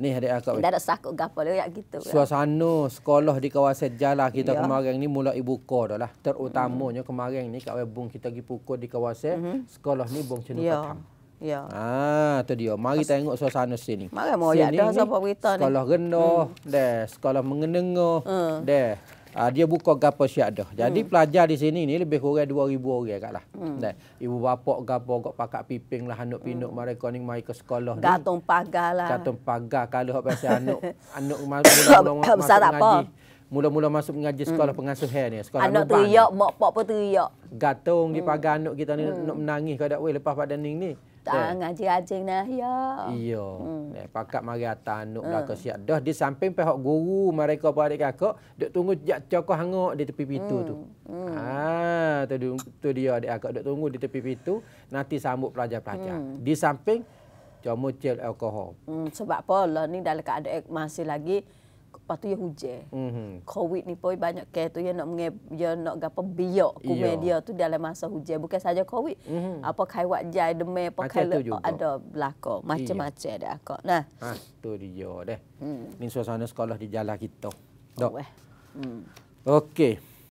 Ni hari akak. Dah dah sakut gapo lah gitu. Suasana sekolah di kawasan Jala lah. kita yeah. kemarin ni mula buka dah lah. Terutamanya mm. kemarin ni kat webung kita pergi pukul di kawasan mm-hmm. sekolah ni bung cenuk yeah. Ya. ya. Ah, tu dia. Mari Mas... tengok suasana sini. Mari mau ya dah siapa berita ni. Sekolah rendah, hmm. deh. Sekolah mengenengoh, hmm. deh. Uh, dia buka gapo syada. Jadi hmm. pelajar di sini ni lebih kurang 2000 orang agaklah. Hmm. Nah, ibu bapa gapo gok pakak piping lah anak pinuk hmm. mereka ni mai ke sekolah ni. Gatung pagar lah. Gatung pagar kalau hak pasal anak anak mula-mula masuk mengaji. Mula-mula masuk mengaji sekolah hmm. pengasuh ni. Sekolah anak teriak, mak pak pun teriak. Gatung di hmm. pagar anak kita ni hmm. nak menangis kadak weh lepas pada ning ni. Tang aja aja nah ya. Iya. Hmm. Eh, Pakak mari atas anak lah hmm. belaka siap. Dah di samping pihak guru mereka pun adik kakak. Duk tunggu jak cokoh hangok di tepi pintu hmm. tu. Hmm. Ah, tu, tu dia adik kakak. Duk tunggu di tepi pintu. Nanti sambut pelajar-pelajar. Hmm. Di samping cuma cel alkohol. Hmm. Sebab apa lah ni dalam keadaan masih lagi lepas tu ia hujan. Mm-hmm. Covid ni pun banyak ke tu ia nak menge ia nak gapo biok kumen dia tu dalam masa hujan. Bukan saja Covid. Mm-hmm. Apa kai wat jai demai apa kai ada belako macam-macam ada aku. Nah. Ha, tu dia deh. Hmm. Ni suasana sekolah di jalan kita. Oh, Dok. Oh, eh. hmm. Okey.